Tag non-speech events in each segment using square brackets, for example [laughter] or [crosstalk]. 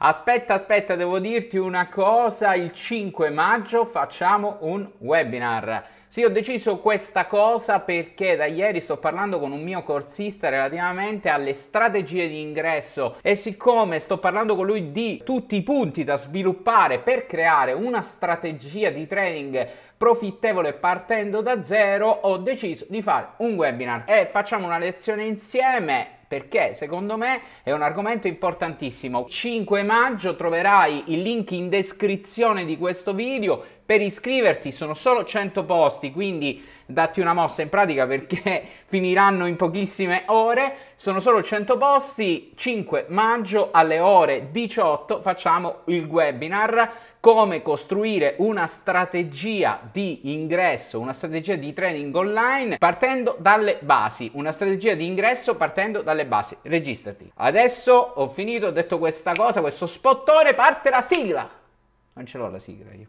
Aspetta, aspetta, devo dirti una cosa, il 5 maggio facciamo un webinar. Sì, ho deciso questa cosa perché da ieri sto parlando con un mio corsista relativamente alle strategie di ingresso e siccome sto parlando con lui di tutti i punti da sviluppare per creare una strategia di trading profittevole partendo da zero, ho deciso di fare un webinar e facciamo una lezione insieme perché secondo me è un argomento importantissimo. 5 maggio troverai il link in descrizione di questo video per iscriverti sono solo 100 posti, quindi datti una mossa in pratica perché [laughs] finiranno in pochissime ore. Sono solo 100 posti, 5 maggio alle ore 18 facciamo il webinar come costruire una strategia di ingresso, una strategia di trading online partendo dalle basi, una strategia di ingresso partendo dalle basi. Registrati. Adesso ho finito, ho detto questa cosa, questo spottone, parte la sigla. Non ce l'ho la sigla io.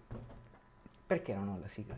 Perché non ho la sigla?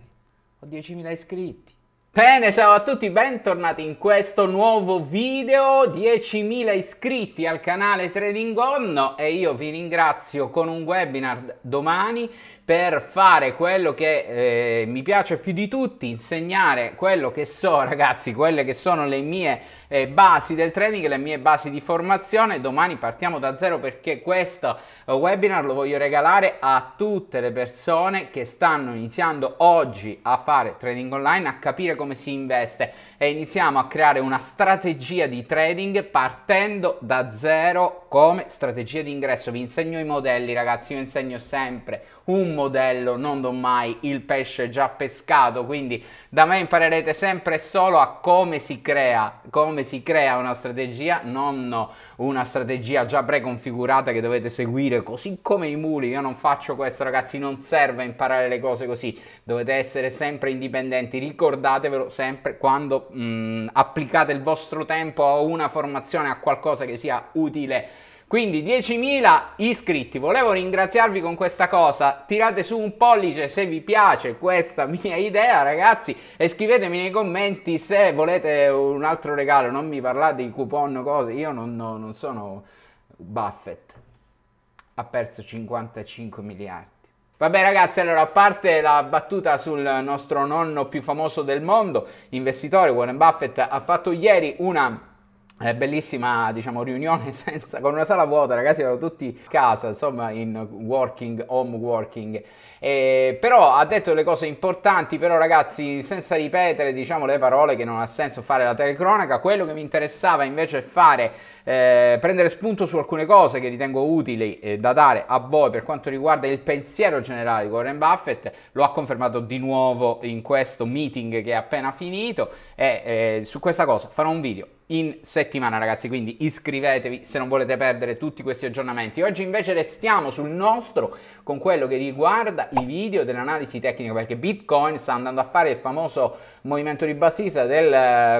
Ho 10.000 iscritti. Bene, ciao a tutti, bentornati in questo nuovo video, 10.000 iscritti al canale Trading On e io vi ringrazio con un webinar domani per fare quello che eh, mi piace più di tutti, insegnare quello che so, [laughs] ragazzi, quelle che sono le mie eh, basi del trading, le mie basi di formazione. Domani partiamo da zero perché questo eh, webinar lo voglio regalare a tutte le persone che stanno iniziando oggi a fare trading online, a capire come si investe e iniziamo a creare una strategia di trading partendo da zero come strategia di ingresso. Vi insegno i modelli, ragazzi, io insegno sempre un modello, non do mai il pesce già pescato, quindi da me imparerete sempre e solo a come si crea, come si crea una strategia, non una strategia già preconfigurata che dovete seguire così come i muli, io non faccio questo ragazzi, non serve imparare le cose così, dovete essere sempre indipendenti, ricordatevelo sempre quando mh, mm, applicate il vostro tempo a una formazione, a qualcosa che sia utile quindi 10.000 iscritti, volevo ringraziarvi con questa cosa, tirate su un pollice se vi piace questa [laughs] mia idea ragazzi e scrivetemi nei commenti se volete un altro regalo, non mi parlate di coupon o cose, io non, non, non sono Buffett, ha perso 55 miliardi. Vabbè ragazzi, allora a parte la battuta sul nostro nonno più famoso del mondo, investitore Warren Buffett, ha fatto ieri una è bellissima, diciamo, riunione [laughs] senza, con una sala vuota, ragazzi, erano tutti a casa, insomma, in working, home working. E, eh, però ha detto le cose importanti, però ragazzi, senza ripetere, diciamo, le parole che non ha senso fare la telecronaca, quello che mi interessava invece è fare, eh, prendere spunto su alcune cose che ritengo utili eh, da dare a voi per quanto riguarda il pensiero generale di Warren Buffett, lo ha confermato di nuovo in questo meeting che è appena finito e eh, su questa cosa farò un video in settimana ragazzi, quindi iscrivetevi se non volete perdere tutti questi aggiornamenti. Oggi invece restiamo sul nostro con quello che riguarda i video dell'analisi tecnica perché Bitcoin sta andando a fare il famoso movimento di bassista del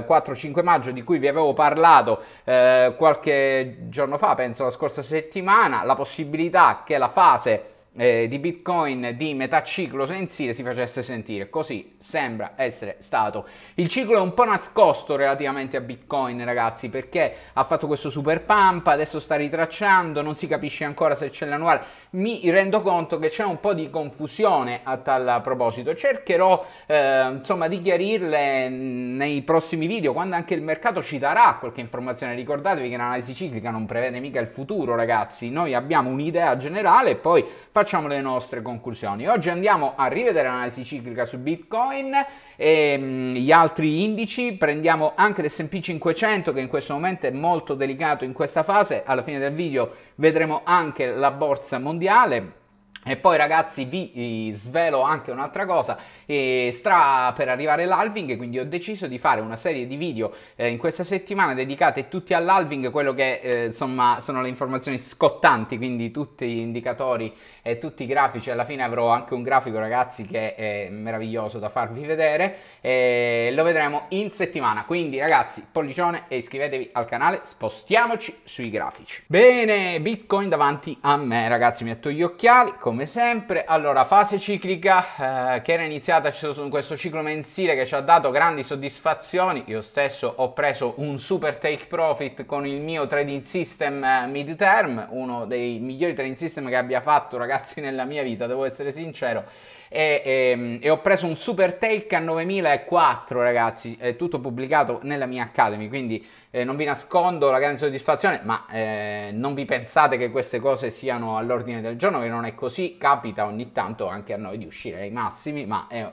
4-5 eh, maggio di cui vi avevo parlato eh, qualche giorno fa, penso la scorsa settimana, la possibilità che la fase eh, di Bitcoin di metà ciclo sensibile si facesse sentire. Così sembra essere stato. Il ciclo è un po' nascosto relativamente a Bitcoin, ragazzi, perché ha fatto questo super pump, adesso sta ritracciando, non si capisce ancora se c'è l'annuale. Mi rendo conto che c'è un po' di confusione a tal proposito. Cercherò eh, insomma di chiarirle nei prossimi video, quando anche il mercato ci darà qualche informazione. Ricordatevi che l'analisi ciclica non prevede mica il futuro, ragazzi. Noi abbiamo un'idea generale e poi facciamo facciamo le nostre conclusioni. Oggi andiamo a rivedere l'analisi ciclica su Bitcoin e mm, gli altri indici, prendiamo anche l'S&P 500 che in questo momento è molto delicato in questa fase, alla fine del video vedremo anche la borsa mondiale e poi ragazzi vi eh, svelo anche un'altra cosa, e stra per arrivare l'alving, quindi ho deciso di fare una serie di video eh, in questa settimana dedicate tutti all'alving, quello che eh, insomma sono le informazioni scottanti, quindi tutti gli indicatori e tutti i grafici, alla fine avrò anche un grafico ragazzi che è meraviglioso da farvi vedere, e lo vedremo in settimana, quindi ragazzi pollicione e iscrivetevi al canale, spostiamoci sui grafici. Bene, Bitcoin davanti a me ragazzi, metto gli occhiali come sempre. Allora, fase ciclica eh, che era iniziata in questo ciclo mensile che ci ha dato grandi soddisfazioni. Io stesso ho preso un super take profit con il mio trading system eh, mid term, uno dei migliori trading system che abbia fatto ragazzi [laughs] nella mia vita, devo essere sincero e, e, ehm, e, ho preso un super take a 9004 ragazzi, è tutto pubblicato nella mia Academy, quindi eh, non vi nascondo la grande soddisfazione, ma eh, non vi pensate che queste cose siano all'ordine del giorno, che non è così, capita ogni tanto anche a noi di uscire ai massimi, ma è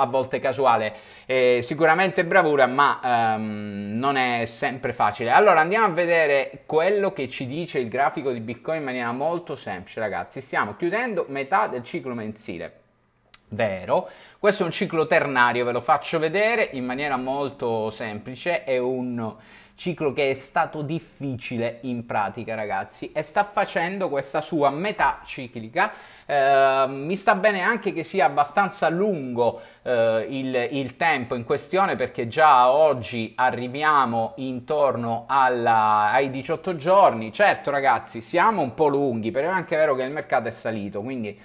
a volte casuale, eh, sicuramente bravura, ma ehm, non è sempre facile. Allora andiamo a vedere quello che ci dice il grafico di Bitcoin in maniera molto semplice ragazzi, stiamo chiudendo metà del ciclo mensile. Vero. Questo è un ciclo ternario, ve lo faccio vedere in maniera molto semplice, è un ciclo che è stato difficile in pratica ragazzi e sta facendo questa sua metà ciclica eh, mi sta bene anche che sia abbastanza lungo eh, il, il, tempo in questione perché già oggi arriviamo intorno alla, ai 18 giorni certo ragazzi siamo un po' lunghi però è anche vero che il mercato è salito quindi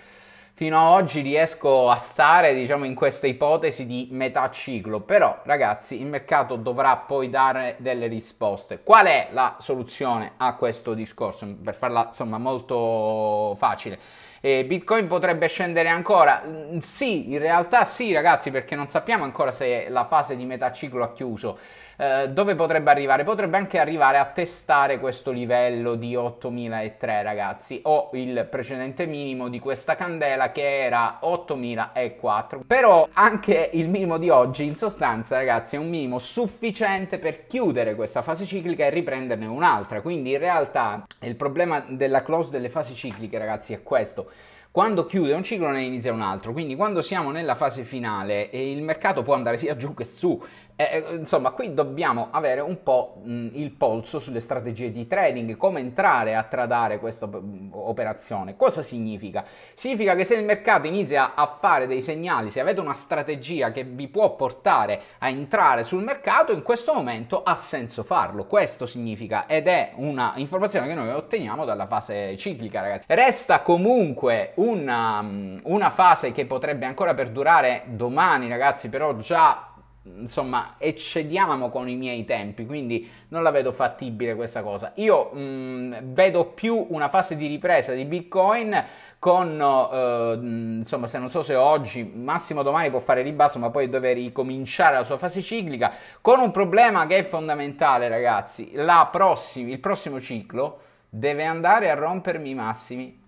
fino a oggi riesco a stare diciamo in questa ipotesi di metà ciclo, però ragazzi il mercato dovrà poi dare delle risposte. Qual è la soluzione a questo discorso? Per farla insomma molto facile eh, Bitcoin potrebbe scendere ancora? Mm, sì, in realtà sì ragazzi perché non sappiamo ancora se la fase di metà ciclo ha chiuso. Eh, dove potrebbe arrivare? Potrebbe anche arrivare a testare questo livello di 8003 ragazzi o il precedente minimo di questa candela che era 8004. Però anche il minimo di oggi in sostanza ragazzi è un minimo sufficiente per chiudere questa fase ciclica e riprenderne un'altra. Quindi in realtà il problema della close delle fasi cicliche ragazzi è questo quando chiude un ciclo ne inizia un altro, quindi quando siamo nella fase finale e il mercato può andare sia giù che su, eh, eh, insomma, qui dobbiamo avere un po' mh, il polso sulle strategie di trading, come entrare a tradare questa operazione. Cosa significa? Significa che se il mercato inizia a fare dei segnali, se avete una strategia che vi può portare a entrare sul mercato, in questo momento ha senso farlo. Questo significa ed è una informazione che noi otteniamo dalla fase ciclica, ragazzi. Resta comunque una, una fase che potrebbe ancora perdurare domani, ragazzi, però già insomma eccediamo con i miei tempi quindi non la vedo fattibile questa cosa io mh, mm, vedo più una fase di ripresa di bitcoin con eh, mm, insomma se non so se oggi massimo domani può fare ribasso ma poi deve ricominciare la sua fase ciclica con un problema che è fondamentale ragazzi prossima, il prossimo ciclo deve andare a rompermi i massimi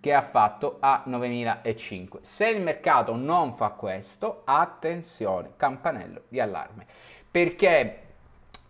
che ha fatto a 9.005. Se il mercato non fa questo, attenzione, campanello di allarme. Perché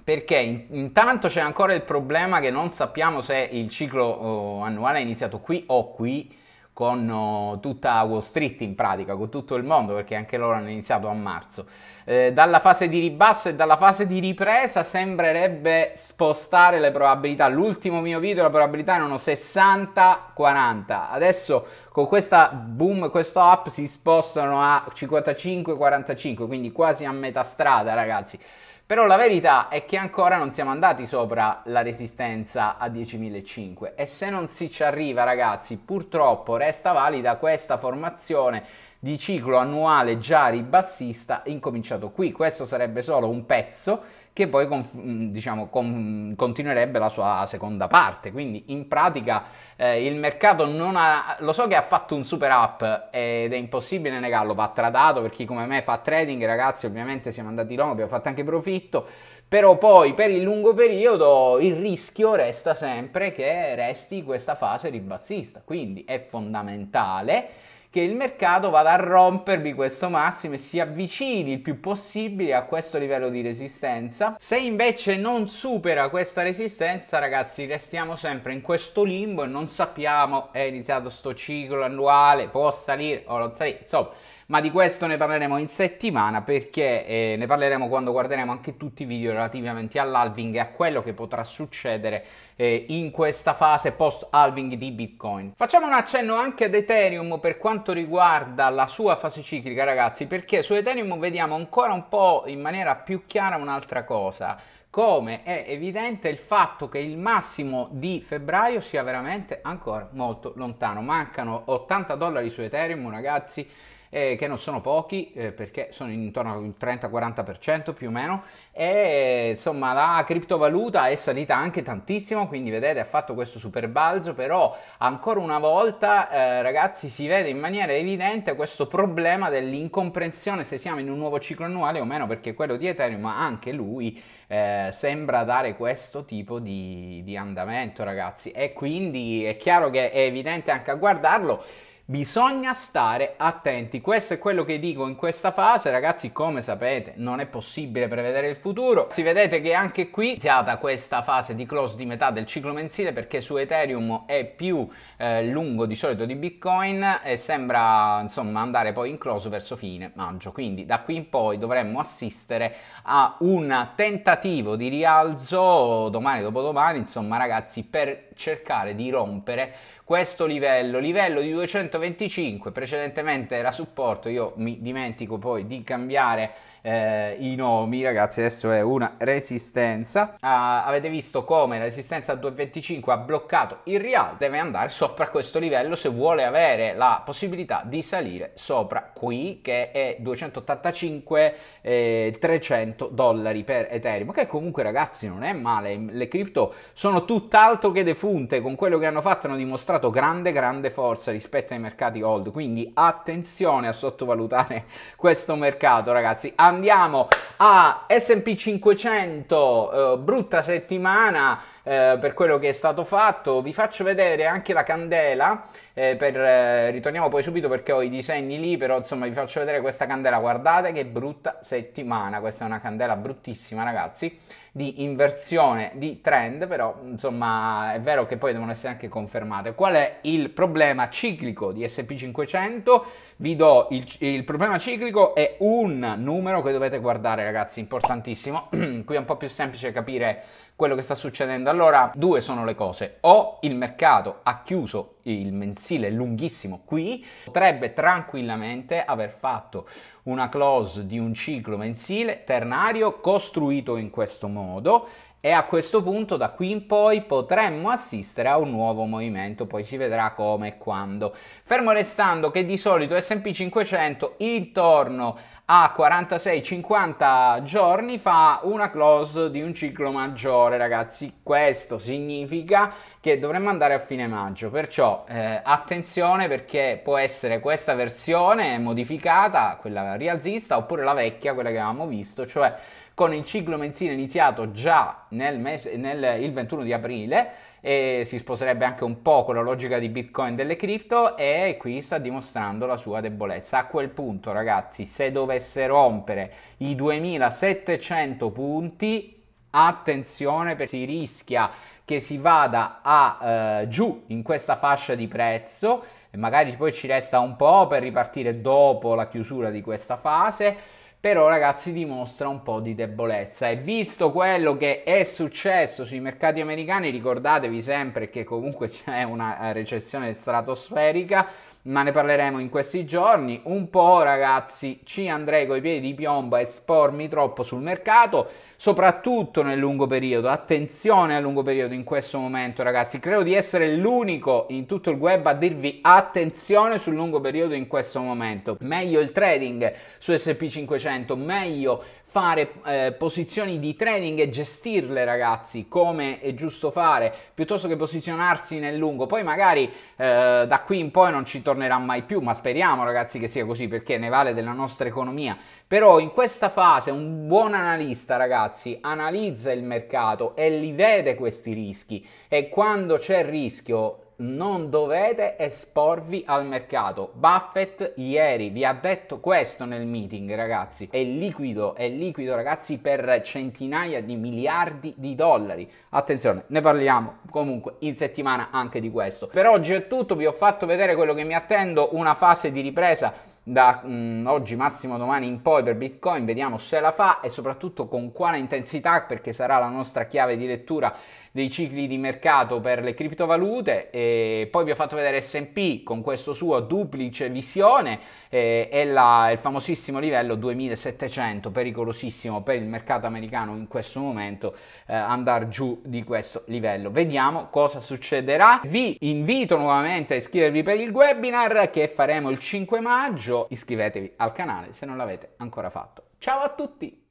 perché intanto c'è ancora il problema che non sappiamo se il ciclo oh, annuale è iniziato qui o qui con oh, tutta Wall Street in pratica, con tutto il mondo, perché anche loro hanno iniziato a marzo. Eh, dalla fase di ribasso e dalla fase di ripresa sembrerebbe spostare le probabilità. L'ultimo mio video la probabilità erano 60-40, adesso con questa boom, questo up si spostano a 55-45, quindi quasi a metà strada ragazzi. Però la verità è che ancora non siamo andati sopra la resistenza a 10.005 e se non si ci arriva ragazzi purtroppo resta valida questa formazione di ciclo annuale già ribassista incominciato qui. Questo sarebbe solo un pezzo che poi con, mm, diciamo, con, continuerebbe la sua seconda parte. Quindi in pratica eh, il mercato non ha... Lo so che ha fatto un super up ed è impossibile negarlo, va tradato per chi come me fa trading, ragazzi ovviamente siamo andati long, abbiamo fatto anche profitto, però poi per il lungo periodo il rischio resta sempre che resti questa fase ribassista, quindi è fondamentale che il mercato vada a rompervi questo massimo e si avvicini il più possibile a questo livello di resistenza. Se invece non supera questa resistenza, ragazzi, restiamo sempre in questo limbo e non sappiamo è iniziato sto ciclo annuale, può salire o non salire, insomma ma di questo ne parleremo in settimana perché eh, ne parleremo quando guarderemo anche tutti i video relativamente all'alving e a quello che potrà succedere eh, in questa fase post alving di Bitcoin. Facciamo un accenno anche ad Ethereum per quanto quanto riguarda la sua fase ciclica, ragazzi, perché su Ethereum vediamo ancora un po' in maniera più chiara un'altra cosa come è evidente il fatto che il massimo di febbraio sia veramente ancora molto lontano. Mancano 80 dollari su Ethereum, ragazzi, eh, che non sono pochi eh, perché sono intorno al 30-40% più o meno e insomma la criptovaluta è salita anche tantissimo quindi vedete ha fatto questo super balzo però ancora una volta eh, ragazzi si vede in maniera evidente questo problema dell'incomprensione se siamo in un nuovo ciclo annuale o meno perché quello di Ethereum anche lui eh, sembra dare questo tipo di, di andamento ragazzi e quindi è chiaro che è evidente anche a guardarlo Bisogna stare attenti, questo è quello che dico in questa fase, ragazzi, come sapete non è possibile prevedere il futuro. Si vedete che anche qui è iniziata questa fase di close di metà del ciclo mensile perché su Ethereum è più eh, lungo di solito di Bitcoin e sembra insomma andare poi in close verso fine maggio, quindi da qui in poi dovremmo assistere a un tentativo di rialzo domani dopodomani, insomma ragazzi, per cercare di rompere questo livello, livello di 200 125, precedentemente era supporto, io mi dimentico poi di cambiare eh, i nomi, ragazzi, adesso è una resistenza. Ah, avete visto come la resistenza 225 ha bloccato il Real, deve andare sopra questo livello se vuole avere la possibilità di salire sopra qui che è 285 eh, 300 dollari per Ethereum, che comunque ragazzi non è male, le cripto sono tutt'altro che defunte, con quello che hanno fatto hanno dimostrato grande grande forza rispetto ai mercati mercati old, quindi attenzione a sottovalutare [laughs] questo mercato ragazzi. Andiamo a S&P 500, eh, brutta settimana, eh, per quello che è stato fatto. Vi faccio vedere anche la candela, eh, per, eh, ritorniamo poi subito perché ho i disegni lì, però insomma vi faccio vedere questa candela, guardate che brutta settimana, questa è una candela bruttissima ragazzi, di inversione di trend, però insomma è vero che poi devono essere anche confermate. Qual è il problema ciclico di SP500? Vi do il, il problema ciclico è un numero che dovete guardare ragazzi, importantissimo, [clears throat] qui è un po' più semplice capire quello che sta succedendo. Allora, due sono le cose. O il mercato ha chiuso il mensile lunghissimo qui, potrebbe tranquillamente aver fatto una close di un ciclo mensile ternario costruito in questo modo e a questo punto da qui in poi potremmo assistere a un nuovo movimento, poi si vedrà come e quando. Fermo restando che di solito S&P 500 intorno a 46-50 giorni fa una close di un ciclo maggiore ragazzi questo significa che dovremmo andare a fine maggio perciò eh, attenzione perché può essere questa versione modificata quella rialzista oppure la vecchia quella che avevamo visto cioè con il ciclo mensile iniziato già nel, mes- nel 21 di aprile e si sposerebbe anche un po' con la logica di Bitcoin delle cripto e qui sta dimostrando la sua debolezza. A quel punto, ragazzi, se dovesse rompere i 2700 punti, attenzione perché si rischia che si vada a eh, giù in questa fascia di prezzo e magari poi ci resta un po' per ripartire dopo la chiusura di questa fase però ragazzi dimostra un po' di debolezza e visto quello che è successo sui mercati americani ricordatevi sempre che comunque c'è una eh, recessione stratosferica ma ne parleremo in questi giorni. Un po', ragazzi, ci andrei coi piedi di piomba a espormi troppo sul mercato, soprattutto nel lungo periodo. Attenzione al lungo periodo in questo momento, ragazzi. Credo di essere l'unico in tutto il web a dirvi attenzione sul lungo periodo in questo momento. Meglio il trading su SP500, meglio fare eh, posizioni di trading e gestirle ragazzi come è giusto fare piuttosto che posizionarsi nel lungo poi magari eh, da qui in poi non ci tornerà mai più ma speriamo ragazzi che sia così perché ne vale della nostra economia però in questa fase un buon analista ragazzi analizza il mercato e li vede questi rischi e quando c'è rischio non dovete esporvi al mercato. Buffett ieri vi ha detto questo nel meeting, ragazzi. È liquido, è liquido, ragazzi, per centinaia di miliardi di dollari. Attenzione, ne parliamo comunque in settimana anche di questo. Per oggi è tutto, vi ho fatto vedere quello che mi attendo, una fase di ripresa da mh, mm, oggi massimo domani in poi per Bitcoin, vediamo se la fa e soprattutto con quale intensità perché sarà la nostra chiave di lettura dei cicli di mercato per le criptovalute e poi vi ho fatto vedere S&P con questo suo duplice visione eh, e la, il famosissimo livello 2700 pericolosissimo per il mercato americano in questo momento eh, andare giù di questo livello vediamo cosa succederà vi invito nuovamente a iscrivervi per il webinar che faremo il 5 maggio iscrivetevi al canale se non l'avete ancora fatto. Ciao a tutti!